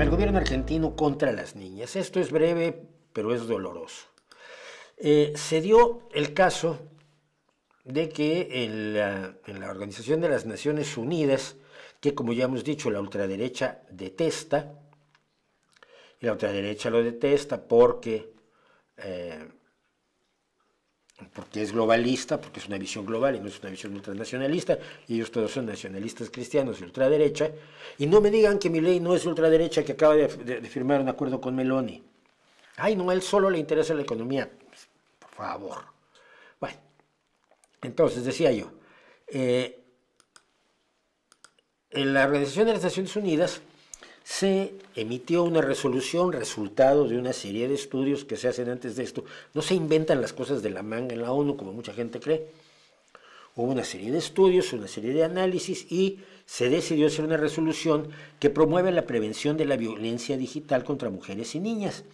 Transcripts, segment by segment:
El gobierno argentino contra las niñas. Esto es breve, pero es doloroso. Eh, se dio el caso de que en la, Organización de las Naciones Unidas, que como ya hemos dicho, la ultraderecha detesta, y la ultraderecha lo detesta porque eh, porque es globalista, porque es una visión global y no es una visión ultranacionalista, y ellos todos son nacionalistas cristianos y ultraderecha, y no me digan que mi ley no es ultraderecha que acaba de, firmar un acuerdo con Meloni. Ay, no, a él solo le interesa la economía. Por favor. Bueno, entonces decía yo, eh, en la Organización de las Naciones Unidas se emitió una resolución resultado de una serie de estudios que se hacen antes de esto. No se inventan las cosas de la manga en la ONU como mucha gente cree. Hubo una serie de estudios, una serie de análisis y se decidió hacer una resolución que promueve la prevención de la violencia digital contra mujeres y niñas.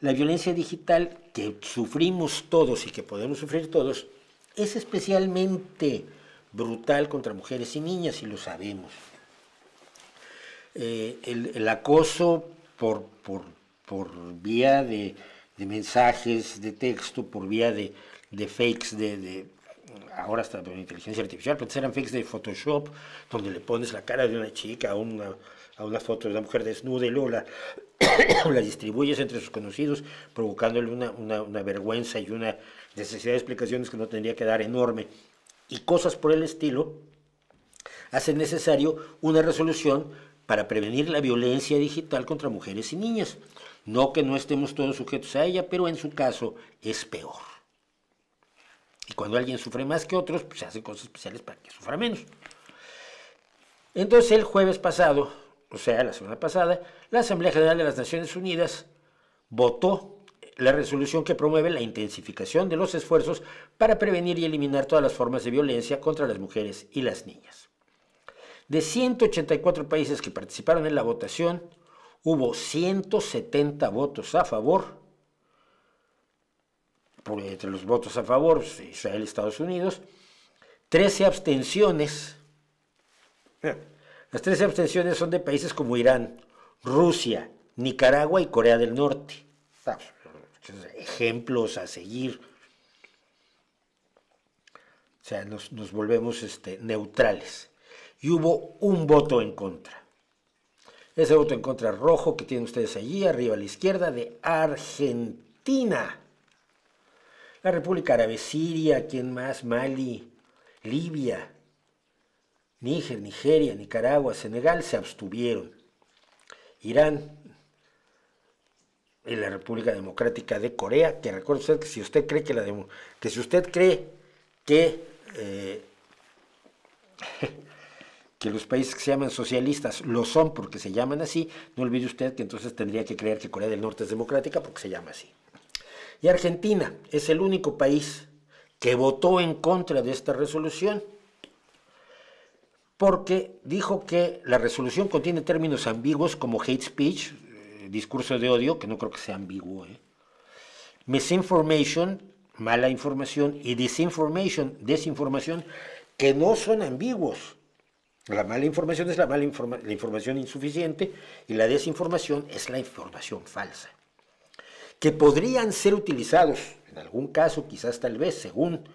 La violencia digital que sufrimos todos y que podemos sufrir todos es especialmente brutal contra mujeres y niñas y lo sabemos. Eh, el, el, acoso por, por, por vía de, de, mensajes, de texto, por vía de, de fakes, de, ahora está de inteligencia artificial, pero eran fakes de Photoshop, donde le pones la cara de una chica a una, a una foto de una mujer desnuda y luego la, la distribuyes entre sus conocidos, provocándole una, una, una, vergüenza y una necesidad de explicaciones que no tendría que dar enorme. Y cosas por el estilo hacen necesario una resolución para prevenir la violencia digital contra mujeres y niñas. No que no estemos todos sujetos a ella, pero en su caso es peor. Y cuando alguien sufre más que otros, pues se hacen cosas especiales para que sufra menos. Entonces el jueves pasado, o sea, la semana pasada, la Asamblea General de las Naciones Unidas votó la resolución que promueve la intensificación de los esfuerzos para prevenir y eliminar todas las formas de violencia contra las mujeres y las niñas. De 184 países que participaron en la votación, hubo 170 votos a favor. Por, entre los votos a favor, pues, Israel y Estados Unidos, 13 abstenciones. Las 13 abstenciones son de países como Irán, Rusia, Nicaragua y Corea del Norte. Ah, pues, ejemplos a seguir. O sea, nos, volvemos este, neutrales y hubo un voto en contra. Ese voto en contra rojo que tienen ustedes allí, arriba a la izquierda, de Argentina. La República Árabe, Siria, ¿quién más? Mali, Libia, Níger, Nigeria, Nicaragua, Senegal se abstuvieron. Irán y la República Democrática de Corea, que recuerden usted que si usted cree que la que si usted cree que eh, que los países que se llaman socialistas lo son porque se llaman así, no olvide usted que entonces tendría que creer que Corea del Norte es democrática porque se llama así. Y Argentina es el único país que votó en contra de esta resolución porque dijo que la resolución contiene términos ambiguos como hate speech, eh, discurso de odio, que no creo que sea ambiguo, ¿eh? misinformation, mala información, y disinformation, desinformación, que no son ambiguos la mala información es la la información insuficiente y la desinformación es la información falsa. Que podrían ser utilizados, en algún caso, quizás tal vez, según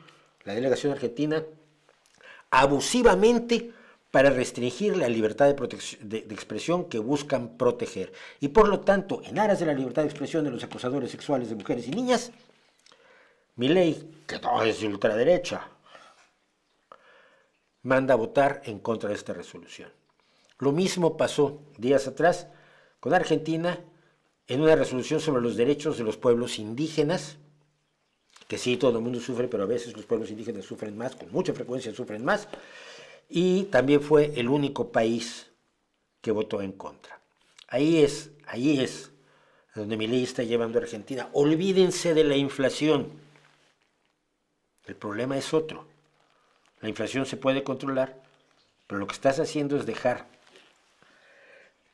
la delegación argentina, abusivamente para restringir la libertad de, expresión que buscan proteger. Y por lo tanto, en aras de la libertad de expresión de los acusadores sexuales de mujeres y niñas, mi ley, que no es de ultraderecha, manda a votar en contra de esta resolución. Lo mismo pasó días atrás con Argentina en una resolución sobre los derechos de los pueblos indígenas, que sí, todo el mundo sufre, pero a veces los pueblos indígenas sufren más, con mucha frecuencia sufren más, y también fue el único país que votó en contra. Ahí es, ahí es donde mi ley está llevando a Argentina. Olvídense de la inflación. El problema es otro. La inflación se puede controlar, pero lo que estás haciendo es dejar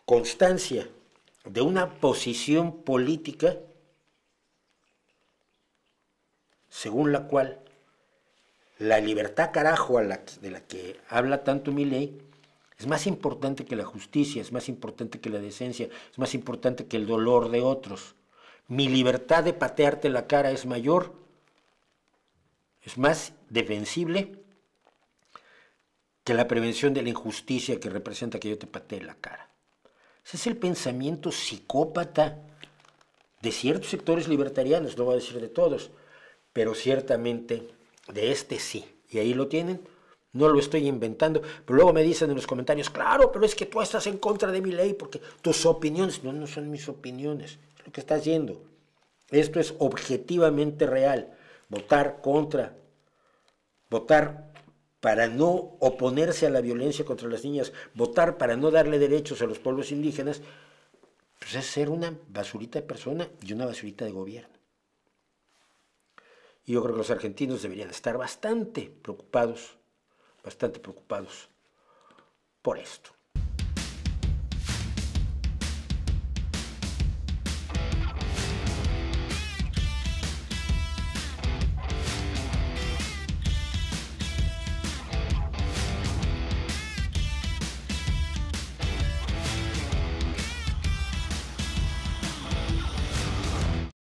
constancia de una posición política según la cual la libertad carajo de la que habla tanto mi ley es más importante que la justicia, es más importante que la decencia, es más importante que el dolor de otros. Mi libertad de patearte la cara es mayor, es más defensible que la prevención de la injusticia que representa que yo te patee la cara. Ese es el pensamiento psicópata de ciertos sectores libertarianos, no voy a decir de todos, pero ciertamente de este sí. Y ahí lo tienen, no lo estoy inventando, pero luego me dicen en los comentarios, claro, pero es que tú estás en contra de mi ley porque tus opiniones, no, no son mis opiniones, es lo que estás haciendo. Esto es objetivamente real, votar contra, votar para no oponerse a la violencia contra las niñas, votar para no darle derechos a los pueblos indígenas, pues es ser una basurita de persona y una basurita de gobierno. Y yo creo que los argentinos deberían estar bastante preocupados, bastante preocupados por esto.